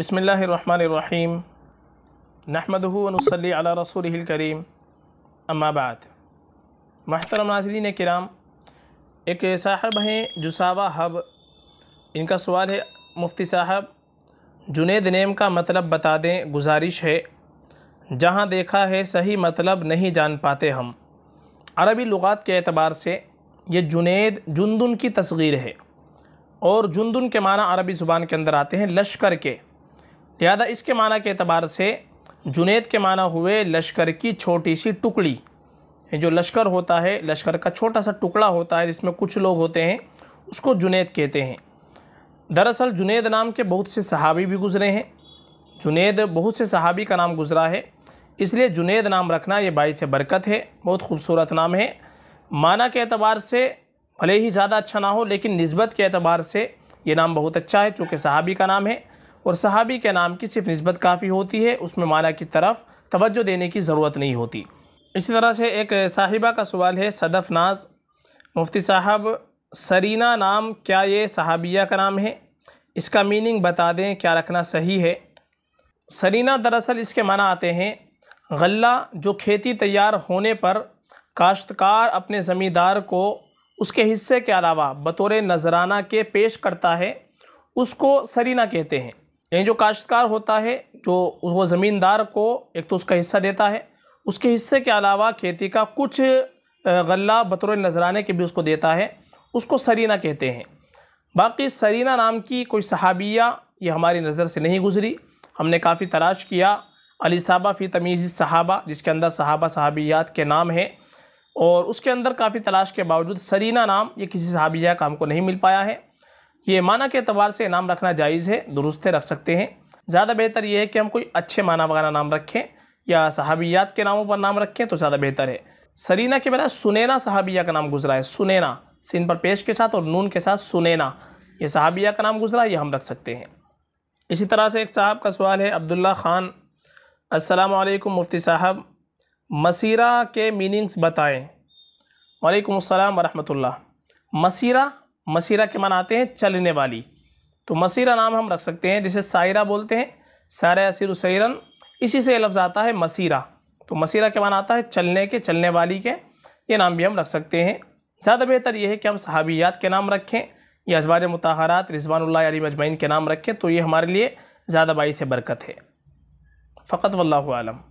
बसमीम नहमदनसली अला रसूल करीम अम्माबाद महतरम नाजरीन कराम एक साहब हैं जुसावा हब इनका सवाल है मुफ्ती साहब जुनेद नेम का मतलब बता दें गुजारिश है जहाँ देखा है सही मतलब नहीं जान पाते हम अरबी लुगात के अतबार से ये जुनेद जुनदुन की तस्गीर है और जुनदुन के माना अरबी ज़ुबान के अंदर आते हैं लश्कर के लिहाजा इसके माना के अतबार से जुनेद के माना हुए लश्कर की छोटी सी टुकड़ी जो लश्कर होता है लश्कर का छोटा सा टुकड़ा होता है जिसमें कुछ लोग होते हैं उसको जुनेद कहते हैं दरअसल जुनेद नाम के बहुत से सहाबी भी गुज़रे हैं जुनेद बहुत से सहाबी का नाम गुज़रा है इसलिए जुनेद नाम रखना ये बाईस बरकत है बहुत खूबसूरत नाम है माना के अतबार से भले ही ज़्यादा अच्छा ना हो लेकिन नस्बत के अतबार से ये नाम बहुत अच्छा है चूँकि सहाबी का नाम है और सहाबी के नाम की सिर्फ नस्बत काफ़ी होती है उसमें माना की तरफ तवज्जो देने की ज़रूरत नहीं होती इसी तरह से एक साहिबा का सवाल है सदफ़ नाज मुफ्ती साहब सरीना नाम क्या ये सहाबिया का नाम है इसका मीनिंग बता दें क्या रखना सही है सरीना दरअसल इसके माना आते हैं गल्ला जो खेती तैयार होने पर काश्तकार अपने ज़मींदार को उसके हिस्से के अलावा बतौर नजराना के पेश करता है उसको सरीना कहते हैं यानी जो काश्तकार होता है जो वो ज़मींदार को एक तो उसका हिस्सा देता है उसके हिस्से के अलावा खेती का कुछ गल्ला बतौर नजराने के भी उसको देता है उसको सरीना कहते हैं बाकी सरीना नाम की कोई सहाबिया ये हमारी नज़र से नहीं गुज़री हमने काफ़ी तलाश किया अली साहबा फ़ी तमीज़ सहाबा जिसके अंदर सहाबा सहाबियात के नाम हैं और उसके अंदर काफ़ी तलाश के बावजूद सरीना नाम ये किसी सहाबिया का हमको नहीं मिल पाया है ये माना के अतबार से नाम रखना जायज़ है दुरुस्त रख सकते हैं ज़्यादा बेहतर यह है कि हम कोई अच्छे माना वगैरह नाम रखें या सहाबियात के नामों पर नाम रखें तो ज़्यादा बेहतर है सरीना के बजाय सुनैना सहाबिया का नाम गुजरा है सुनैना सिन पर पेश के साथ और नून के साथ सुनैना ये सहाबिया का नाम गुजरा है ये हम रख सकते हैं इसी तरह से एक साहब का सवाल है अब्दुल्ला ख़ान वालेकुम मुफ्ती साहब मसीरा के मीनिंग्स बताएँ वालेकुम अस्सलाम वरहमतुल्लाह मसीरा मसीरा के मान आते हैं चलने वाली तो मसीरा नाम हम रख सकते हैं जिसे सायरा बोलते हैं सारा यासिर सैरन इसी से लफ्ज़ आता है मसीरा तो मसीरा के मान आता है चलने के चलने वाली के ये नाम भी हम रख सकते हैं ज़्यादा बेहतर यह है कि हम सहाबियात के नाम रखें या अजवाज मतहारात रिजवानुल्ला अली मजमैन के नाम रखें तो ये हमारे लिए ज़्यादा बाईस बरकत है फ़कत वल्लम